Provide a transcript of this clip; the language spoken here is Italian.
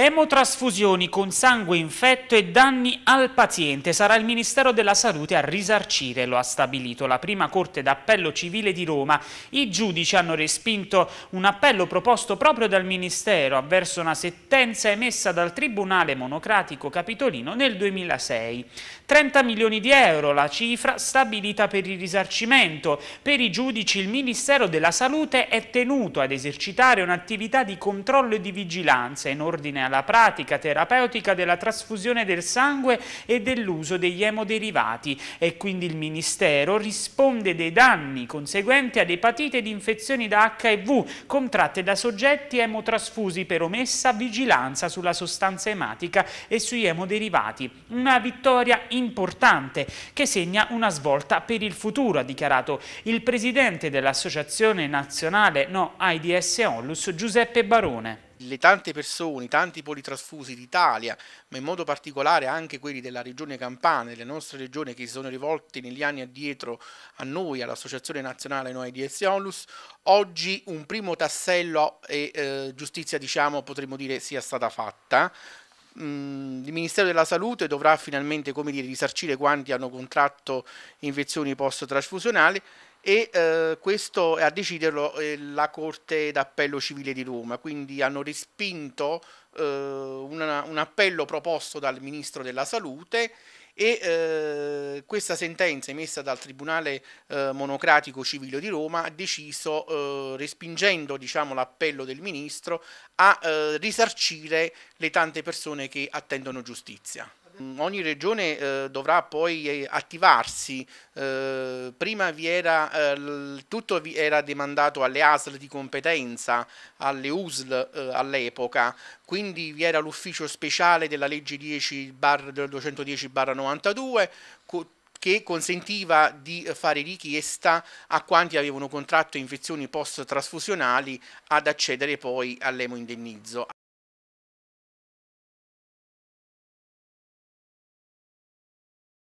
Emotrasfusioni con sangue infetto e danni al paziente. Sarà il Ministero della Salute a risarcire, lo ha stabilito la prima Corte d'Appello Civile di Roma. I giudici hanno respinto un appello proposto proprio dal Ministero avverso una sentenza emessa dal Tribunale Monocratico Capitolino nel 2006. 30 milioni di euro la cifra stabilita per il risarcimento. Per i giudici il Ministero della Salute è tenuto ad esercitare un'attività di controllo e di vigilanza in ordine a la pratica terapeutica della trasfusione del sangue e dell'uso degli emoderivati e quindi il Ministero risponde dei danni conseguenti ad epatite ed infezioni da HIV contratte da soggetti emotrasfusi per omessa vigilanza sulla sostanza ematica e sui emoderivati. Una vittoria importante che segna una svolta per il futuro, ha dichiarato il presidente dell'Associazione Nazionale No AIDS Onlus, Giuseppe Barone le tante persone, i tanti politrasfusi d'Italia, ma in modo particolare anche quelli della regione Campania, delle nostre regioni che si sono rivolti negli anni addietro a noi, all'Associazione Nazionale Noi di Eziolus, oggi un primo tassello e eh, giustizia, diciamo, potremmo dire sia stata fatta mm, il Ministero della Salute dovrà finalmente dire, risarcire quanti hanno contratto infezioni post-trasfusionali e eh, questo a deciderlo eh, la Corte d'Appello Civile di Roma, quindi hanno respinto eh, una, un appello proposto dal Ministro della Salute e eh, questa sentenza emessa dal Tribunale eh, Monocratico Civile di Roma ha deciso, eh, respingendo diciamo, l'appello del Ministro, a risarcire le tante persone che attendono giustizia ogni regione eh, dovrà poi eh, attivarsi. Eh, prima vi era, eh, tutto vi era demandato alle ASL di competenza, alle USL eh, all'epoca, quindi vi era l'ufficio speciale della legge 10 bar, 210 92, co- che consentiva di fare richiesta a quanti avevano contratto infezioni post-trasfusionali ad accedere poi all'emoindennizzo.